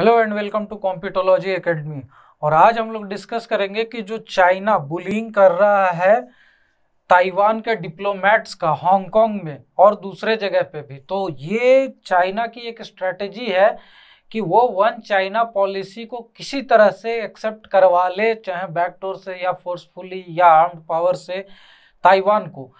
hello and welcome to Computology academy और आज हम लोग डिस्कस करेंगे कि जो चाइना बुलिंग कर रहा है ताइवान के डिप्लोमेट्स का हांगकांग में और दूसरे जगह पे भी तो ये चाइना की एक स्ट्रेटजी है कि वो वन चाइना पॉलिसी को किसी तरह से एक्सेप्ट करवा ले चाहे बैकडोर से या फोर्सफुली या आर्म्ड पावर से ताइवान को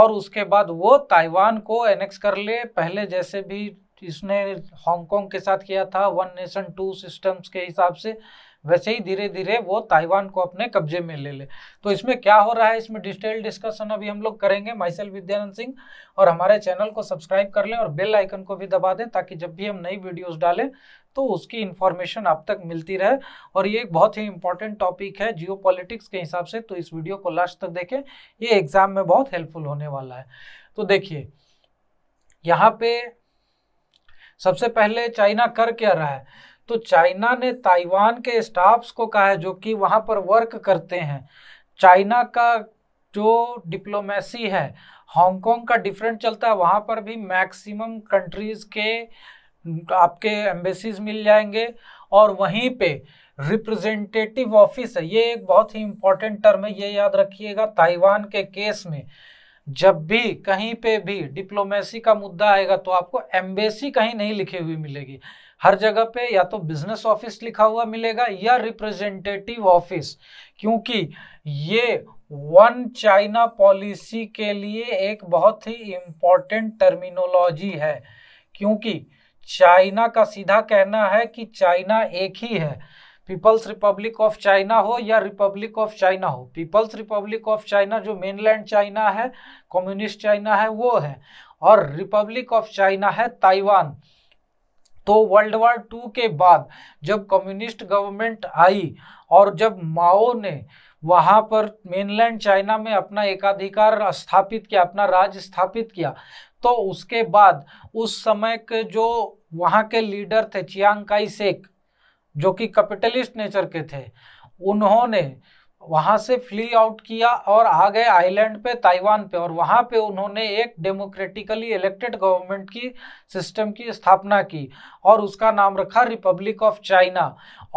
और उसके बाद वो ताइवान को एनेक्स कर ले पहले जैसे भी इसने हांगकांग के साथ किया था वन नेशन टू सिस्टम्स के हिसाब से वैसे ही धीरे धीरे वो ताइवान को अपने कब्जे में ले ले तो इसमें क्या हो रहा है इसमें डिटेल डिस्कशन अभी हम लोग करेंगे माइसेल विद्यानंद सिंह और हमारे चैनल को सब्सक्राइब कर लें और बेल आइकन को भी दबा दें ताकि जब भी हम नई वीडियोस डालें तो उसकी इन्फॉर्मेशन आप तक मिलती रहे और ये एक बहुत ही इंपॉर्टेंट टॉपिक है जियो के हिसाब से तो इस वीडियो को लास्ट तक देखें ये एग्ज़ाम में बहुत हेल्पफुल होने वाला है तो देखिए यहाँ पे सबसे पहले चाइना कर क्या रहा है तो चाइना ने ताइवान के स्टाफ्स को कहा है जो कि वहाँ पर वर्क करते हैं चाइना का जो डिप्लोमेसी है हांगकांग का डिफरेंट चलता है वहाँ पर भी मैक्सिमम कंट्रीज़ के आपके एम्बेसीज मिल जाएंगे और वहीं पे रिप्रेजेंटेटिव ऑफिस है ये एक बहुत ही इंपॉर्टेंट टर्म है ये याद रखिएगा ताइवान के केस में जब भी कहीं पे भी डिप्लोमेसी का मुद्दा आएगा तो आपको एम्बेसी कहीं नहीं लिखी हुई मिलेगी हर जगह पे या तो बिजनेस ऑफिस लिखा हुआ मिलेगा या रिप्रेजेंटेटिव ऑफिस क्योंकि ये वन चाइना पॉलिसी के लिए एक बहुत ही इम्पॉर्टेंट टर्मिनोलॉजी है क्योंकि चाइना का सीधा कहना है कि चाइना एक ही है पीपल्स रिपब्लिक ऑफ चाइना हो या रिपब्लिक ऑफ चाइना हो पीपल्स रिपब्लिक ऑफ चाइना जो मेनलैंड चाइना है कम्युनिस्ट चाइना है वो है और रिपब्लिक ऑफ चाइना है ताइवान तो वर्ल्ड वार टू के बाद जब कम्युनिस्ट गवर्नमेंट आई और जब माओ ने वहाँ पर मेनलैंड चाइना में अपना एकाधिकार स्थापित किया अपना राज स्थापित किया तो उसके बाद उस समय के जो वहाँ के लीडर थे चियांग काई शेख जो कि कैपिटलिस्ट नेचर के थे उन्होंने वहाँ से फ्ली आउट किया और आ गए आइलैंड पे ताइवान पे और वहाँ पे उन्होंने एक डेमोक्रेटिकली इलेक्टेड गवर्नमेंट की सिस्टम की स्थापना की और उसका नाम रखा रिपब्लिक ऑफ चाइना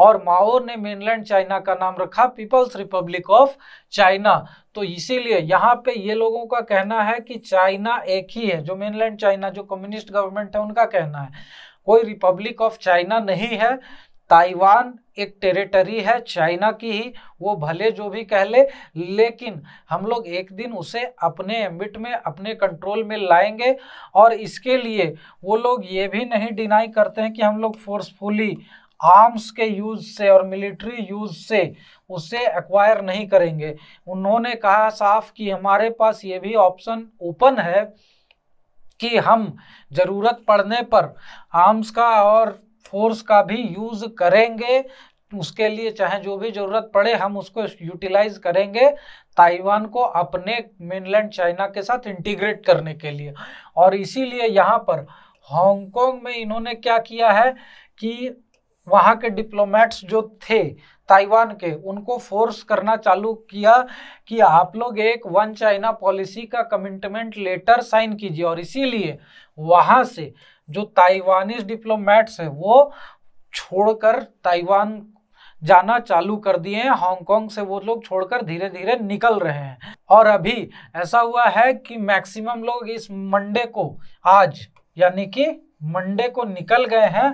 और माओ ने मेनलैंड चाइना का नाम रखा पीपल्स रिपब्लिक ऑफ चाइना तो इसीलिए यहाँ पे ये लोगों का कहना है कि चाइना एक ही है जो मेनलैंड चाइना जो कम्युनिस्ट गवर्नमेंट है उनका कहना है कोई रिपब्लिक ऑफ चाइना नहीं है ताइवान एक टेरिटरी है चाइना की ही वो भले जो भी कह ले लेकिन हम लोग एक दिन उसे अपने एम्बिट में अपने कंट्रोल में लाएंगे और इसके लिए वो लोग ये भी नहीं डिनाई करते हैं कि हम लोग फोर्सफुली आर्म्स के यूज से और मिलिट्री यूज से उसे एक्वायर नहीं करेंगे उन्होंने कहा साफ कि हमारे पास ये भी ऑप्शन ओपन है कि हम ज़रूरत पड़ने पर आर्म्स का और फोर्स का भी यूज करेंगे उसके लिए चाहे जो भी जरूरत पड़े हम उसको यूटिलाइज करेंगे ताइवान को अपने मेनलैंड चाइना के साथ इंटीग्रेट करने के लिए और इसीलिए यहाँ पर हांगकांग में इन्होंने क्या किया है कि वहाँ के डिप्लोमेट्स जो थे ताइवान के उनको फोर्स करना चालू किया कि आप लोग एक वन चाइना पॉलिसी का कमिटमेंट लेटर साइन कीजिए और इसीलिए वहाँ से जो ताइवानीज डिप्लोमेट्स है वो छोड़कर ताइवान जाना चालू कर दिए हैं हांगकांग से वो लोग छोड़कर धीरे धीरे निकल रहे हैं और अभी ऐसा हुआ है कि मैक्सिमम लोग इस मंडे को आज यानी कि मंडे को निकल गए हैं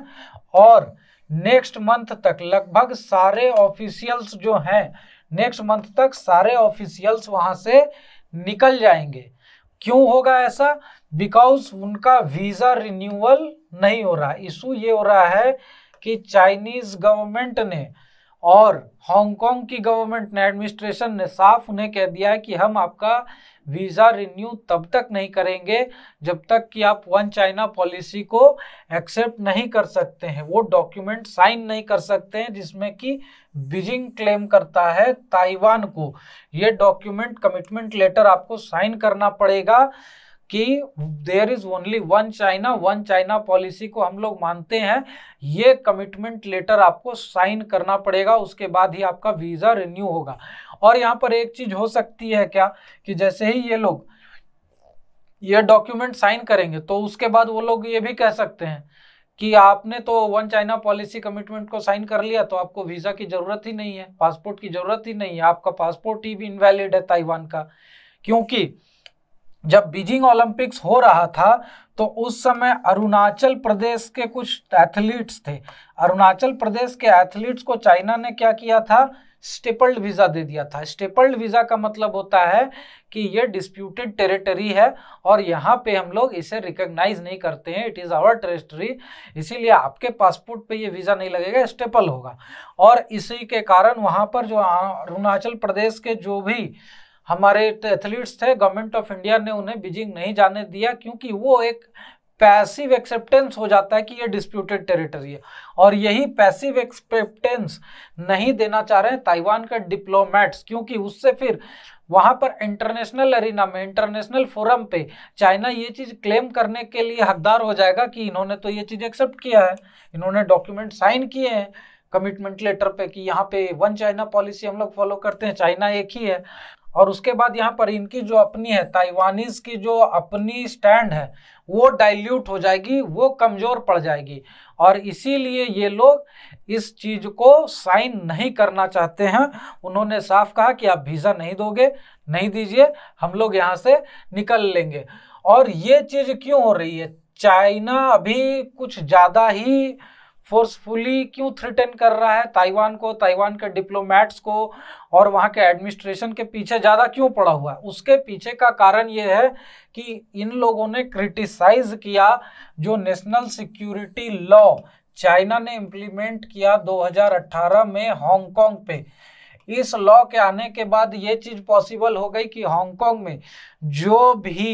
और नेक्स्ट मंथ तक लगभग सारे ऑफिशियल्स जो हैं नेक्स्ट मंथ तक सारे ऑफिशियल्स वहां से निकल जाएंगे क्यों होगा ऐसा बिकॉज उनका वीज़ा रिन्यूअल नहीं हो रहा इशू ये हो रहा है कि चाइनीज़ गवर्नमेंट ने और हांगकांग की गवर्नमेंट ने एडमिनिस्ट्रेशन ने साफ उन्हें कह दिया है कि हम आपका वीज़ा रिन्यू तब तक नहीं करेंगे जब तक कि आप वन चाइना पॉलिसी को एक्सेप्ट नहीं कर सकते हैं वो डॉक्यूमेंट साइन नहीं कर सकते हैं जिसमें कि बीजिंग क्लेम करता है ताइवान को ये डॉक्यूमेंट कमिटमेंट लेटर आपको साइन करना पड़ेगा कि there is only one China one China policy को हम लोग मानते हैं ये कमिटमेंट लेटर आपको साइन करना पड़ेगा उसके बाद ही आपका वीज़ा रिन्यू होगा और यहाँ पर एक चीज़ हो सकती है क्या कि जैसे ही ये लोग ये डॉक्यूमेंट साइन करेंगे तो उसके बाद वो लोग ये भी कह सकते हैं कि आपने तो वन चाइना पॉलिसी कमिटमेंट को साइन कर लिया तो आपको वीज़ा की ज़रूरत ही नहीं है पासपोर्ट की ज़रूरत ही नहीं है आपका पासपोर्ट ही भी इनवैलिड है ताइवान का क्योंकि जब बीजिंग ओलंपिक्स हो रहा था तो उस समय अरुणाचल प्रदेश के कुछ एथलीट्स थे अरुणाचल प्रदेश के एथलीट्स को चाइना ने क्या किया था स्टेपल्ड वीज़ा दे दिया था स्टेपल्ड वीज़ा का मतलब होता है कि ये डिस्प्यूटेड टेरिटरी है और यहाँ पे हम लोग इसे रिकग्नाइज नहीं करते हैं इट इज़ आवर टेरिटरी इसीलिए आपके पासपोर्ट पे ये वीज़ा नहीं लगेगा स्टेपल होगा और इसी के कारण वहाँ पर जो अरुणाचल प्रदेश के जो भी हमारे एथलीट्स थे गवर्नमेंट ऑफ इंडिया ने उन्हें बीजिंग नहीं जाने दिया क्योंकि वो एक पैसिव एक्सेप्टेंस हो जाता है कि ये डिस्प्यूटेड टेरिटरी है और यही पैसिव एक्सेप्टेंस नहीं देना चाह रहे हैं ताइवान के डिप्लोमेट्स क्योंकि उससे फिर वहाँ पर इंटरनेशनल अरीना में इंटरनेशनल फोरम पे चाइना ये चीज़ क्लेम करने के लिए हकदार हो जाएगा कि इन्होंने तो ये चीज़ एक्सेप्ट किया है इन्होंने डॉक्यूमेंट साइन किए हैं कमिटमेंट लेटर पे कि यहाँ पे वन चाइना पॉलिसी हम लोग फॉलो करते हैं चाइना एक ही है और उसके बाद यहाँ पर इनकी जो अपनी है ताइवानीज की जो अपनी स्टैंड है वो डाइल्यूट हो जाएगी वो कमज़ोर पड़ जाएगी और इसीलिए ये लोग इस चीज़ को साइन नहीं करना चाहते हैं उन्होंने साफ कहा कि आप वीज़ा नहीं दोगे नहीं दीजिए हम लोग यहाँ से निकल लेंगे और ये चीज़ क्यों हो रही है चाइना अभी कुछ ज़्यादा ही फोर्सफुली क्यों थ्रिटेन कर रहा है ताइवान को ताइवान के डिप्लोमेट्स को और वहाँ के एडमिनिस्ट्रेशन के पीछे ज़्यादा क्यों पड़ा हुआ है उसके पीछे का कारण ये है कि इन लोगों ने क्रिटिसाइज किया जो नेशनल सिक्योरिटी लॉ चाइना ने इम्प्लीमेंट किया 2018 में हांगकॉन्ग पे इस लॉ के आने के बाद ये चीज़ पॉसिबल हो गई कि हांगकॉन्ग में जो भी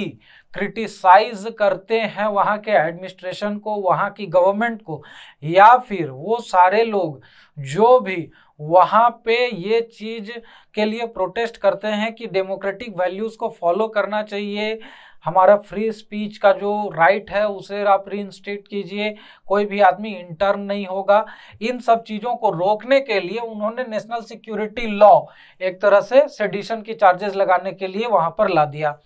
क्रिटिसाइज करते हैं वहाँ के एडमिनिस्ट्रेशन को वहाँ की गवर्नमेंट को या फिर वो सारे लोग जो भी वहाँ पे ये चीज़ के लिए प्रोटेस्ट करते हैं कि डेमोक्रेटिक वैल्यूज़ को फॉलो करना चाहिए हमारा फ्री स्पीच का जो राइट है उसे आप इंस्टेट कीजिए कोई भी आदमी इंटर्न नहीं होगा इन सब चीज़ों को रोकने के लिए उन्होंने नेशनल सिक्योरिटी लॉ एक तरह से सेडिशन की चार्जेस लगाने के लिए वहाँ पर ला दिया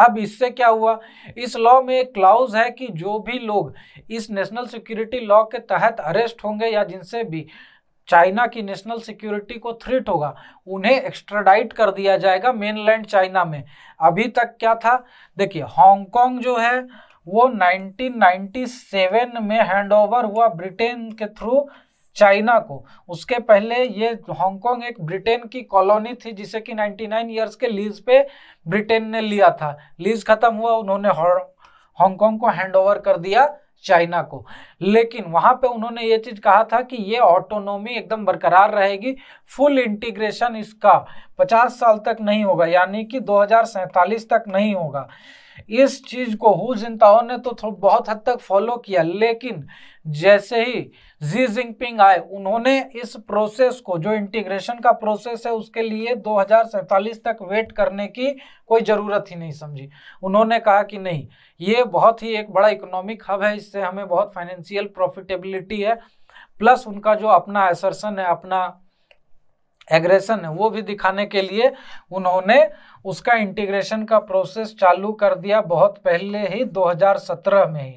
अब इससे क्या हुआ इस लॉ में एक क्लाउज है कि जो भी लोग इस नेशनल सिक्योरिटी लॉ के तहत अरेस्ट होंगे या जिनसे भी चाइना की नेशनल सिक्योरिटी को थ्रेट होगा उन्हें एक्स्ट्राडाइट कर दिया जाएगा मेनलैंड चाइना में अभी तक क्या था देखिए हांगकांग जो है वो 1997 में हैंडओवर हुआ ब्रिटेन के थ्रू चाइना को उसके पहले ये हांगकांग एक ब्रिटेन की कॉलोनी थी जिसे कि 99 इयर्स के लीज पे ब्रिटेन ने लिया था लीज खत्म हुआ उन्होंने हांगकांग को हैंड ओवर कर दिया चाइना को लेकिन वहां पे उन्होंने ये चीज कहा था कि ये ऑटोनोमी एकदम बरकरार रहेगी फुल इंटीग्रेशन इसका 50 साल तक नहीं होगा यानी कि दो तक नहीं होगा इस चीज को हु जिनताओ ने तो बहुत हद तक फॉलो किया लेकिन जैसे ही जी जिंगपिंग आए उन्होंने इस प्रोसेस को जो इंटीग्रेशन का प्रोसेस है उसके लिए दो तक वेट करने की कोई ज़रूरत ही नहीं समझी उन्होंने कहा कि नहीं ये बहुत ही एक बड़ा इकोनॉमिक हब है इससे हमें बहुत फाइनेंशियल प्रॉफिटेबिलिटी है प्लस उनका जो अपना एसर्सन है अपना एग्रेशन है वो भी दिखाने के लिए उन्होंने उसका इंटीग्रेशन का प्रोसेस चालू कर दिया बहुत पहले ही दो में ही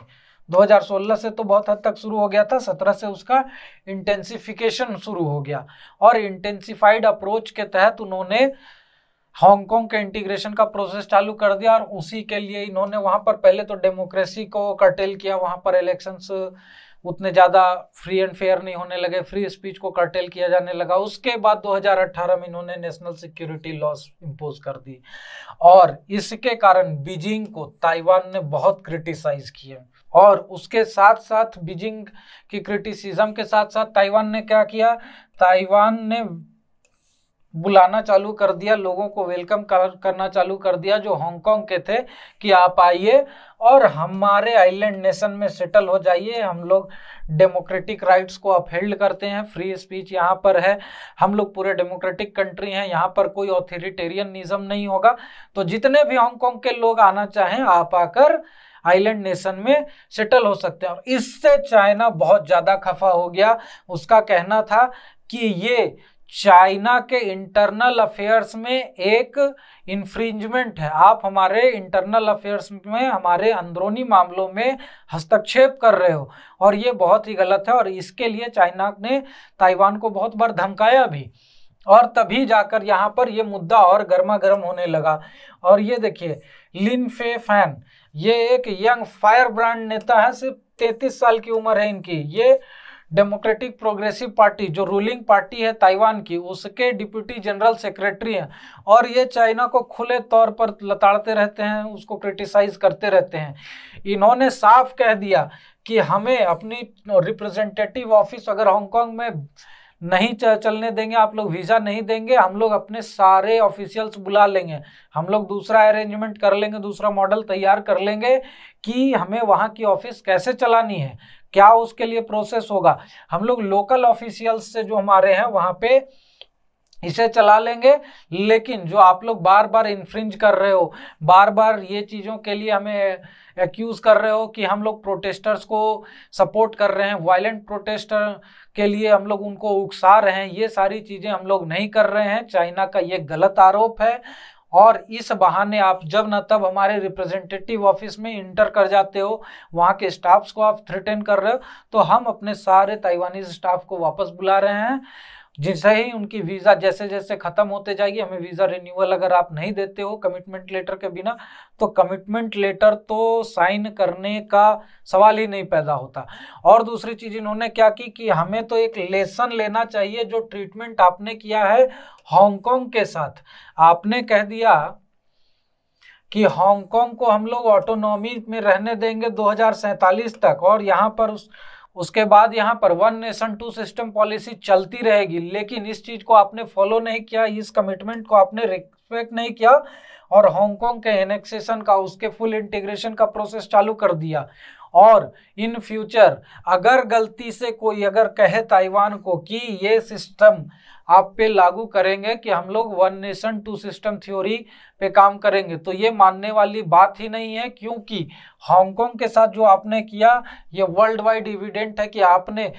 2016 से तो बहुत हद तक शुरू हो गया था 17 से उसका इंटेंसिफिकेशन शुरू हो गया और इंटेंसिफाइड अप्रोच के तहत उन्होंने हांगकांग के इंटीग्रेशन का प्रोसेस चालू कर दिया और उसी के लिए इन्होंने वहाँ पर पहले तो डेमोक्रेसी को कर्टेल किया वहाँ पर इलेक्शंस उतने ज़्यादा फ्री एंड फेयर नहीं होने लगे फ्री स्पीच को कर्टेल किया जाने लगा उसके बाद 2018 में इन्होंने नेशनल सिक्योरिटी लॉस इम्पोज कर दी और इसके कारण बीजिंग को ताइवान ने बहुत क्रिटिसाइज किया और उसके साथ साथ बीजिंग की क्रिटिसिज्म के साथ साथ ताइवान ने क्या किया ताइवान ने बुलाना चालू कर दिया लोगों को वेलकम कर, करना चालू कर दिया जो हांगकांग के थे कि आप आइए और हमारे आइलैंड नेशन में सेटल हो जाइए हम लोग डेमोक्रेटिक राइट्स को अपहेल्ड करते हैं फ्री स्पीच यहाँ पर है हम लोग पूरे डेमोक्रेटिक कंट्री हैं यहाँ पर कोई ऑथोरिटेरियन निज़म नहीं होगा तो जितने भी हांगकांग के लोग आना चाहें आप आकर आइलैंड नेशन में सेटल हो सकते हैं और इससे चाइना बहुत ज़्यादा खफा हो गया उसका कहना था कि ये चाइना के इंटरनल अफेयर्स में एक इन्फ्रिंजमेंट है आप हमारे इंटरनल अफेयर्स में हमारे अंदरूनी मामलों में हस्तक्षेप कर रहे हो और ये बहुत ही गलत है और इसके लिए चाइना ने ताइवान को बहुत बार धमकाया भी और तभी जाकर यहाँ पर ये मुद्दा और गर्मा गर्म होने लगा और ये देखिए लिन फे फैन ये एक यंग फायर ब्रांड नेता है सिर्फ तैतीस साल की उम्र है इनकी ये डेमोक्रेटिक प्रोग्रेसिव पार्टी जो रूलिंग पार्टी है ताइवान की उसके डिप्यूटी जनरल सेक्रेटरी हैं और ये चाइना को खुले तौर पर लताड़ते रहते हैं उसको क्रिटिसाइज करते रहते हैं इन्होंने साफ कह दिया कि हमें अपनी रिप्रेजेंटेटिव ऑफिस अगर हांगकांग में नहीं चलने देंगे आप लोग वीज़ा नहीं देंगे हम लोग अपने सारे ऑफिशियल्स बुला लेंगे हम लोग दूसरा अरेंजमेंट कर लेंगे दूसरा मॉडल तैयार कर लेंगे कि हमें वहाँ की ऑफिस कैसे चलानी है क्या उसके लिए प्रोसेस होगा हम लोग लोकल ऑफिशियल्स से जो हमारे हैं वहाँ पे इसे चला लेंगे लेकिन जो आप लोग बार बार इन्फ्रिंज कर रहे हो बार बार ये चीज़ों के लिए हमें एक्यूज़ कर रहे हो कि हम लोग प्रोटेस्टर्स को सपोर्ट कर रहे हैं वायलेंट प्रोटेस्टर के लिए हम लोग उनको उकसा रहे हैं ये सारी चीज़ें हम लोग नहीं कर रहे हैं चाइना का ये गलत आरोप है और इस बहाने आप जब ना तब हमारे रिप्रेजेंटेटिव ऑफिस में इंटर कर जाते हो वहाँ के स्टाफ्स को आप थ्रेटेन कर रहे हो तो हम अपने सारे ताइवानीज स्टाफ को वापस बुला रहे हैं जिनसे ही उनकी वीज़ा जैसे जैसे ख़त्म होते जाएगी हमें वीज़ा रिन्यूअल अगर आप नहीं देते हो कमिटमेंट लेटर के बिना तो कमिटमेंट लेटर तो साइन करने का सवाल ही नहीं पैदा होता और दूसरी चीज़ इन्होंने क्या की कि हमें तो एक लेसन लेना चाहिए जो ट्रीटमेंट आपने किया है हांगकॉन्ग के साथ आपने कह दिया कि हांगकॉन्ग को हम लोग ऑटोनॉमी में रहने देंगे दो तक और यहाँ पर उस उसके बाद यहाँ पर one nation two system policy चलती रहेगी लेकिन इस चीज़ को आपने फॉलो नहीं किया इस कमिटमेंट को आपने रिस्पेक्ट नहीं किया और हांगकांग के एनेक्सेशन का उसके फुल इंटीग्रेशन का प्रोसेस चालू कर दिया और इन फ्यूचर अगर गलती से कोई अगर कहे ताइवान को कि ये सिस्टम आप पे लागू करेंगे कि हम लोग one nation two system theory पे काम करेंगे तो ये मानने वाली बात ही नहीं है क्योंकि हांगकांग के साथ जो आपने किया ये वर्ल्ड वाइड इविडेंट है कि आपने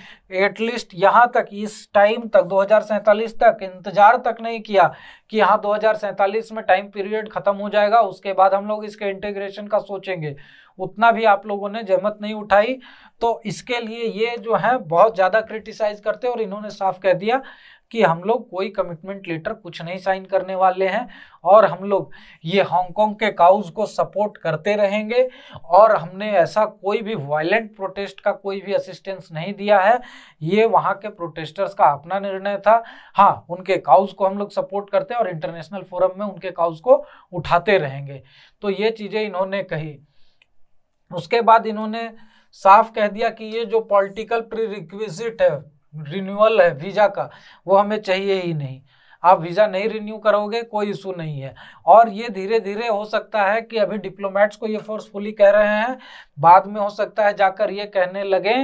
एटलीस्ट यहाँ तक इस टाइम तक दो तक इंतज़ार तक नहीं किया कि यहाँ दो में टाइम पीरियड ख़त्म हो जाएगा उसके बाद हम लोग इसके इंटीग्रेशन का सोचेंगे उतना भी आप लोगों ने जहमत नहीं उठाई भाई तो इसके लिए ये जो है बहुत ज़्यादा क्रिटिसाइज करते और इन्होंने साफ कह दिया कि हम लोग कोई कमिटमेंट लेटर कुछ नहीं साइन करने वाले हैं और हम लोग ये हांगकॉन्ग के काउज को सपोर्ट करते रहेंगे और हमने ऐसा कोई भी वायलेंट प्रोटेस्ट का कोई भी असिस्टेंस नहीं दिया है ये वहाँ के प्रोटेस्टर्स का अपना निर्णय था हाँ उनके काउज को हम लोग सपोर्ट करते हैं और इंटरनेशनल फोरम में उनके काउज को उठाते रहेंगे तो ये चीज़ें इन्होंने कही उसके बाद इन्होंने साफ कह दिया कि ये जो पॉलिटिकल प्रीरिक्विजिट है रिन्यूअल है वीज़ा का वो हमें चाहिए ही नहीं आप वीज़ा नहीं रिन्यू करोगे कोई इशू नहीं है और ये धीरे धीरे हो सकता है कि अभी डिप्लोमेट्स को ये फोर्सफुली कह रहे हैं बाद में हो सकता है जाकर ये कहने लगे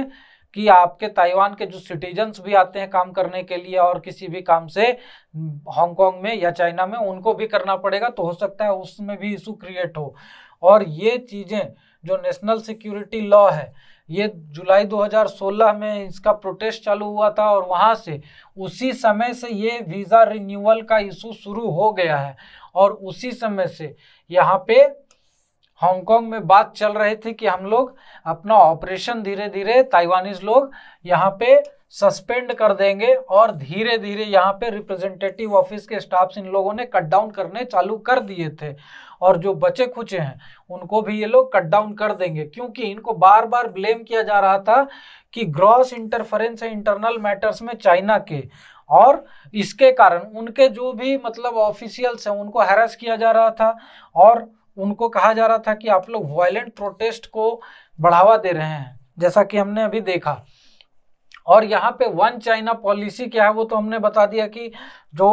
कि आपके ताइवान के जो सिटीजन्स भी आते हैं काम करने के लिए और किसी भी काम से हांगकॉन्ग में या चाइना में उनको भी करना पड़ेगा तो हो सकता है उसमें भी इशू क्रिएट हो और ये चीज़ें जो नेशनल सिक्योरिटी लॉ है ये जुलाई 2016 में इसका प्रोटेस्ट चालू हुआ था और वहाँ से उसी समय से ये वीज़ा रिन्यूअल का इशू शुरू हो गया है और उसी समय से यहाँ पे हांगकांग में बात चल रही थी कि हम लोग अपना ऑपरेशन धीरे धीरे ताइवानीज लोग यहाँ पे सस्पेंड कर देंगे और धीरे धीरे यहाँ पे रिप्रेजेंटेटिव ऑफिस के स्टाफ इन लोगों ने कट डाउन करने चालू कर दिए थे और जो बचे खुचे हैं उनको भी ये लोग कट डाउन कर देंगे क्योंकि इनको बार बार ब्लेम किया जा रहा था कि ग्रॉस इंटरफेरेंस है इंटरनल मैटर्स में चाइना के और इसके कारण उनके जो भी मतलब ऑफिशियल्स हैं उनको हैरस किया जा रहा था और उनको कहा जा रहा था कि आप लोग वायलेंट प्रोटेस्ट को बढ़ावा दे रहे हैं जैसा कि हमने अभी देखा और यहाँ पे वन चाइना पॉलिसी क्या है वो तो हमने बता दिया कि जो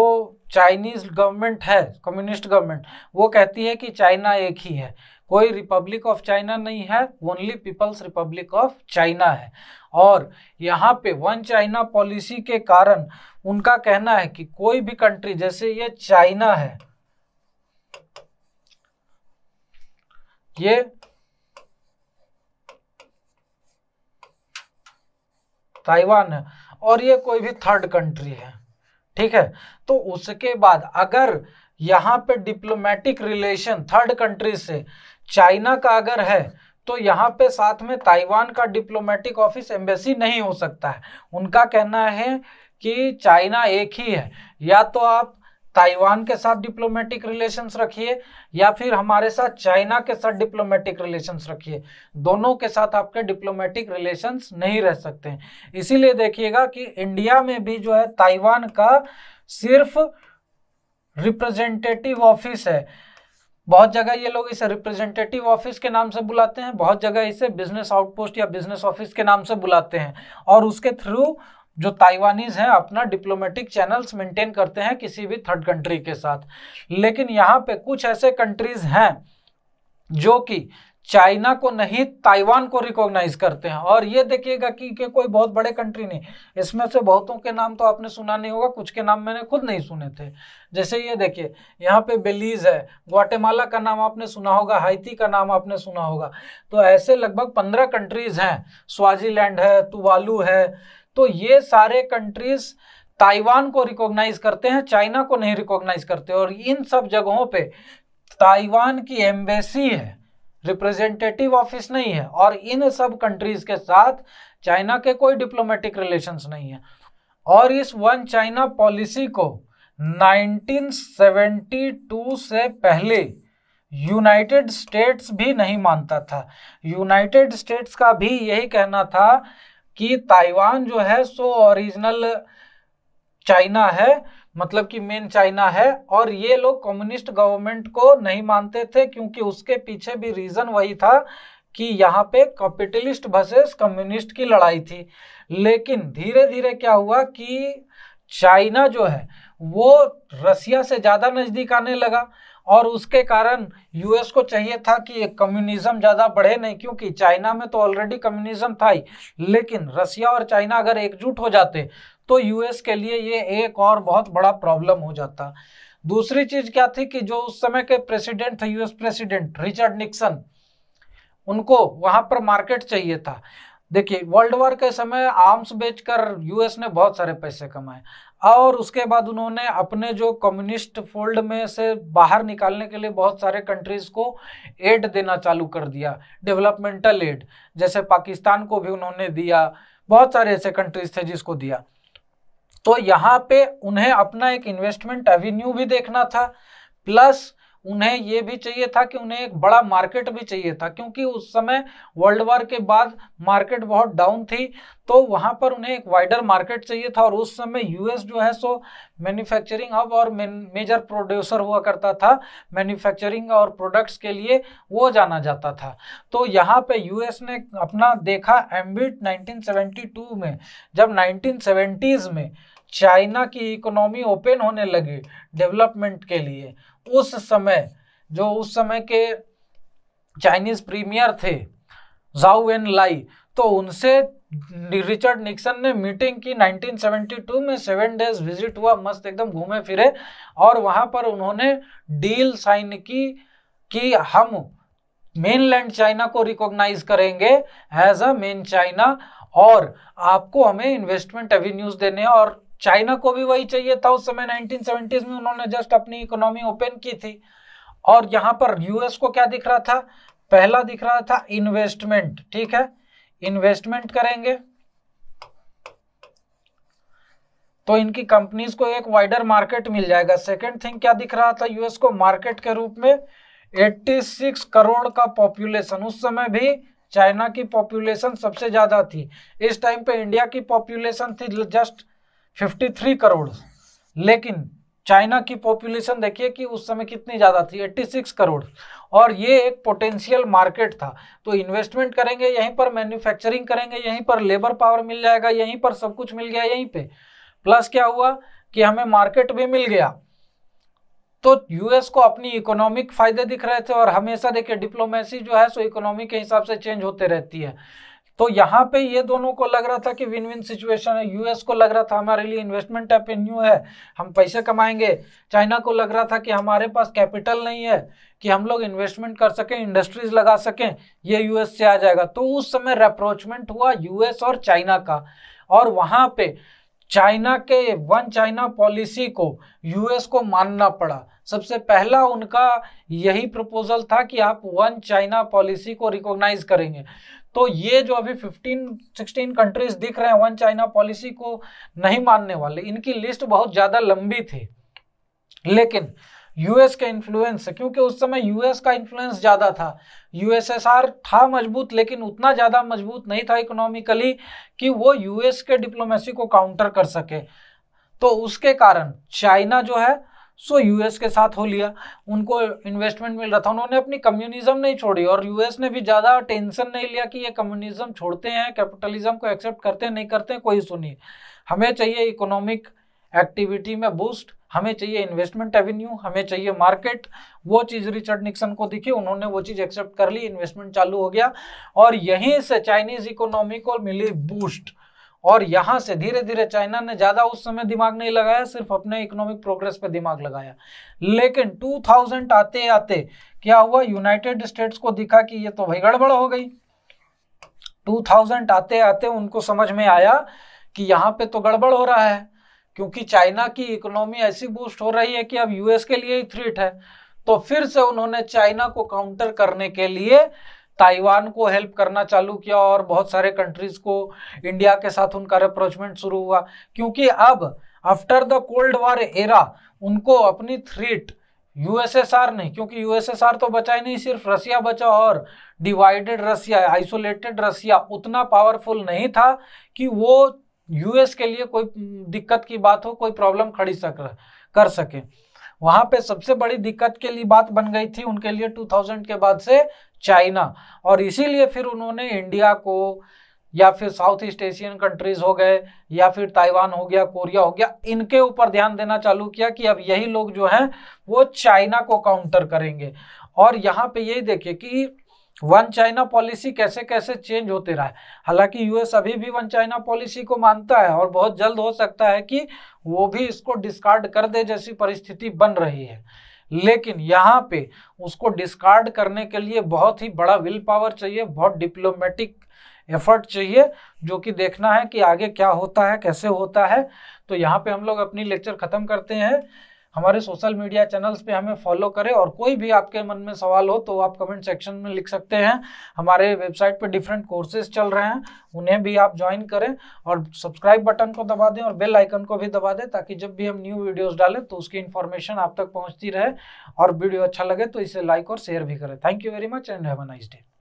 चाइनीज गवर्नमेंट है कम्युनिस्ट गवर्नमेंट वो कहती है कि चाइना एक ही है कोई रिपब्लिक ऑफ चाइना नहीं है only People's Republic of China है और यहाँ पे वन चाइना पॉलिसी के कारण उनका कहना है कि कोई भी कंट्री जैसे ये चाइना है ये ताइवान है और ये कोई भी थर्ड कंट्री है ठीक है तो उसके बाद अगर यहाँ पे डिप्लोमेटिक रिलेशन थर्ड कंट्री से चाइना का अगर है तो यहाँ पे साथ में ताइवान का डिप्लोमेटिक ऑफिस एम्बेसी नहीं हो सकता है उनका कहना है कि चाइना एक ही है या तो आप ताइवान के साथ डिप्लोमेटिक रिलेशंस रखिए या फिर हमारे साथ चाइना के साथ डिप्लोमेटिक रिलेशंस रखिए दोनों के साथ आपके डिप्लोमेटिक रिलेशंस नहीं रह सकते इसीलिए देखिएगा कि इंडिया में भी जो है ताइवान का सिर्फ रिप्रेजेंटेटिव ऑफिस है बहुत जगह ये लोग इसे रिप्रेजेंटेटिव ऑफिस के नाम से बुलाते हैं बहुत जगह इसे बिजनेस आउटपोस्ट या बिजनेस ऑफिस के नाम से बुलाते हैं और उसके थ्रू जो ताइवानीज हैं अपना डिप्लोमेटिक चैनल्स मेंटेन करते हैं किसी भी थर्ड कंट्री के साथ लेकिन यहाँ पे कुछ ऐसे कंट्रीज हैं जो कि चाइना को नहीं ताइवान को रिकॉग्नाइज करते हैं और ये देखिएगा कि के कोई बहुत बड़े कंट्री नहीं इसमें से बहुतों के नाम तो आपने सुना नहीं होगा कुछ के नाम मैंने खुद नहीं सुने थे जैसे ये देखिए यहाँ पे बेलीज है ग्वाटेमाला का नाम आपने सुना होगा हाइती का नाम आपने सुना होगा तो ऐसे लगभग पंद्रह कंट्रीज हैं स्वाजीलैंड है तुवालू है तो ये सारे कंट्रीज ताइवान को रिकॉग्नाइज करते हैं चाइना को नहीं रिकॉग्नाइज करते और इन सब जगहों पे ताइवान की एम्बेसी है रिप्रेजेंटेटिव ऑफिस नहीं है और इन सब कंट्रीज के साथ चाइना के कोई डिप्लोमेटिक रिलेशंस नहीं है और इस वन चाइना पॉलिसी को 1972 से पहले यूनाइटेड स्टेट्स भी नहीं मानता था यूनाइटेड स्टेट्स का भी यही कहना था कि ताइवान जो है सो ओरिजिनल चाइना है मतलब कि मेन चाइना है और ये लोग कम्युनिस्ट गवर्नमेंट को नहीं मानते थे क्योंकि उसके पीछे भी रीजन वही था कि यहाँ पे कैपिटलिस्ट वर्सेस कम्युनिस्ट की लड़ाई थी लेकिन धीरे धीरे क्या हुआ कि चाइना जो है वो रसिया से ज़्यादा नज़दीक आने लगा और उसके कारण यूएस को चाहिए था कि कम्युनिज्म ज़्यादा बढ़े नहीं क्योंकि चाइना में तो ऑलरेडी कम्युनिज्म था ही लेकिन रसिया और चाइना अगर एकजुट हो जाते तो यूएस के लिए ये एक और बहुत बड़ा प्रॉब्लम हो जाता दूसरी चीज़ क्या थी कि जो उस समय के प्रेसिडेंट थे यूएस प्रेसिडेंट रिचर्ड निक्सन उनको वहाँ पर मार्केट चाहिए था देखिए वर्ल्ड वॉर के समय आर्म्स बेचकर यूएस ने बहुत सारे पैसे कमाए और उसके बाद उन्होंने अपने जो कम्युनिस्ट फोल्ड में से बाहर निकालने के लिए बहुत सारे कंट्रीज को एड देना चालू कर दिया डेवलपमेंटल एड जैसे पाकिस्तान को भी उन्होंने दिया बहुत सारे ऐसे कंट्रीज थे जिसको दिया तो यहाँ पे उन्हें अपना एक इन्वेस्टमेंट एवेन्यू भी देखना था प्लस उन्हें ये भी चाहिए था कि उन्हें एक बड़ा मार्केट भी चाहिए था क्योंकि उस समय वर्ल्ड वॉर के बाद मार्केट बहुत डाउन थी तो वहाँ पर उन्हें एक वाइडर मार्केट चाहिए था और उस समय यूएस जो है सो मैन्युफैक्चरिंग हब और मेजर प्रोड्यूसर हुआ करता था मैन्युफैक्चरिंग और प्रोडक्ट्स के लिए वो जाना जाता था तो यहाँ पे यूएस ने अपना देखा एम्बिट 1972 में जब 1970s में चाइना की इकोनॉमी ओपन होने लगी डेवलपमेंट के लिए उस समय जो उस समय के चाइनीज प्रीमियर थे जाउ एन लाई तो उनसे रिचर्ड निक्सन ने मीटिंग की 1972 में सेवन डेज विजिट हुआ मस्त एकदम घूमे फिरे और वहां पर उन्होंने डील साइन की कि हम मेनलैंड चाइना को रिकॉग्नाइज करेंगे एज अ मेन चाइना और आपको हमें इन्वेस्टमेंट एवेन्यूज देने और चाइना को भी वही चाहिए था उस समय 1970s में उन्होंने जस्ट अपनी इकोनॉमी ओपन की थी और यहाँ पर यूएस को क्या दिख रहा था पहला दिख रहा था इन्वेस्टमेंट ठीक है इन्वेस्टमेंट करेंगे तो इनकी कंपनीज को एक वाइडर मार्केट मिल जाएगा सेकंड थिंग क्या दिख रहा था यूएस को मार्केट के रूप में 86 करोड़ का पॉपुलेशन उस समय भी चाइना की पॉपुलेशन सबसे ज्यादा थी इस टाइम पे इंडिया की पॉपुलेशन थी जस्ट 53 करोड़ लेकिन चाइना की पॉपुलेशन देखिए कि उस समय कितनी ज़्यादा थी 86 करोड़ और ये एक पोटेंशियल मार्केट था तो इन्वेस्टमेंट करेंगे यहीं पर मैन्युफैक्चरिंग करेंगे यहीं पर लेबर पावर मिल जाएगा यहीं पर सब कुछ मिल गया यहीं पे प्लस क्या हुआ कि हमें मार्केट भी मिल गया तो यूएस को अपनी इकोनॉमिक फायदे दिख रहे थे और हमेशा देखिए डिप्लोमेसी जो है सो इकोनॉमी के हिसाब से चेंज होते रहती है तो यहाँ पे ये दोनों को लग रहा था कि विन विन सिचुएशन है यूएस को लग रहा था हमारे लिए इन्वेस्टमेंट एवेन्यू है हम पैसे कमाएंगे चाइना को लग रहा था कि हमारे पास कैपिटल नहीं है कि हम लोग इन्वेस्टमेंट कर सकें इंडस्ट्रीज लगा सकें ये यूएस से आ जाएगा तो उस समय रेप्रोचमेंट हुआ यूएस और चाइना का और वहाँ पे चाइना के वन चाइना पॉलिसी को यूएस को मानना पड़ा सबसे पहला उनका यही प्रपोजल था कि आप वन चाइना पॉलिसी को रिकॉग्नाइज करेंगे तो ये जो अभी 15 16 कंट्रीज दिख रहे हैं वन चाइना पॉलिसी को नहीं मानने वाले इनकी लिस्ट बहुत ज़्यादा लंबी थी लेकिन यूएस के इन्फ्लुएंस क्योंकि उस समय यूएस का इन्फ्लुएंस ज़्यादा था यूएसएसआर था मजबूत लेकिन उतना ज़्यादा मजबूत नहीं था इकोनॉमिकली कि वो यूएस के डिप्लोमेसी को काउंटर कर सके तो उसके कारण चाइना जो है सो यूएस के साथ हो लिया उनको इन्वेस्टमेंट मिल रहा था उन्होंने अपनी कम्युनिज्म नहीं छोड़ी और यूएस ने भी ज़्यादा टेंशन नहीं लिया कि ये कम्युनिज्म छोड़ते हैं कैपिटलिज्म को एक्सेप्ट करते हैं नहीं करते हैं कोई सुनिए हमें चाहिए इकोनॉमिक एक्टिविटी में बूस्ट हमें चाहिए इन्वेस्टमेंट एवेन्यू हमें चाहिए मार्केट वो चीज़ रिचर्ड निक्सन को दिखी उन्होंने वो चीज़ एक्सेप्ट कर ली इन्वेस्टमेंट चालू हो गया और यहीं से चाइनीज इकोनॉमी को मिली बूस्ट और यहां से धीरे धीरे चाइना ने ज़्यादा उस समय दिमाग नहीं लगाया सिर्फ अपने इकोनॉमिक प्रोग्रेस पे दिमाग लगाया लेकिन 2000 आते आते क्या हुआ यूनाइटेड स्टेट्स को दिखा कि ये तो भाई गड़बड़ हो गई 2000 आते आते उनको समझ में आया कि यहाँ पे तो गड़बड़ हो रहा है क्योंकि चाइना की इकोनॉमी ऐसी बूस्ट हो रही है कि अब यूएस के लिए ही थ्रीट है तो फिर से उन्होंने चाइना को काउंटर करने के लिए ताइवान को हेल्प करना चालू किया और बहुत सारे कंट्रीज को इंडिया के साथ उनका अप्रोचमेंट शुरू हुआ क्योंकि अब after the cold war era उनको अपनी थ्रेट यूएसएसआर नहीं क्योंकि यूएसएसआर तो बचा ही नहीं सिर्फ रसिया बचा और डिवाइडेड रसिया आइसोलेटेड रसिया उतना पावरफुल नहीं था कि वो यूएस के लिए कोई दिक्कत की बात हो कोई प्रॉब्लम खड़ी सक कर सके वहां पे सबसे बड़ी दिक्कत के लिए बात बन गई थी उनके लिए 2000 के बाद से चाइना और इसीलिए फिर उन्होंने इंडिया को या फिर साउथ ईस्ट एशियन कंट्रीज हो गए या फिर ताइवान हो गया कोरिया हो गया इनके ऊपर ध्यान देना चालू किया कि अब यही लोग जो हैं वो चाइना को काउंटर करेंगे और यहाँ पे यही देखिए कि वन चाइना पॉलिसी कैसे कैसे चेंज होते रहा है हालांकि यूएस अभी भी वन चाइना पॉलिसी को मानता है और बहुत जल्द हो सकता है कि वो भी इसको डिस्कार्ड कर दे जैसी परिस्थिति बन रही है लेकिन यहाँ पे उसको डिस्कार्ड करने के लिए बहुत ही बड़ा विल पावर चाहिए बहुत डिप्लोमेटिक एफर्ट चाहिए जो कि देखना है कि आगे क्या होता है कैसे होता है तो यहाँ पे हम लोग अपनी लेक्चर ख़त्म करते हैं हमारे सोशल मीडिया चैनल्स पे हमें फॉलो करें और कोई भी आपके मन में सवाल हो तो आप कमेंट सेक्शन में लिख सकते हैं हमारे वेबसाइट पे डिफरेंट कोर्सेज चल रहे हैं उन्हें भी आप ज्वाइन करें और सब्सक्राइब बटन को दबा दें और बेल आइकन को भी दबा दें ताकि जब भी हम न्यू वीडियोज़ डालें तो उसकी इन्फॉर्मेशन आप तक पहुँचती रहे और वीडियो अच्छा लगे तो इसे लाइक और शेयर भी करें thank you very much and have a nice day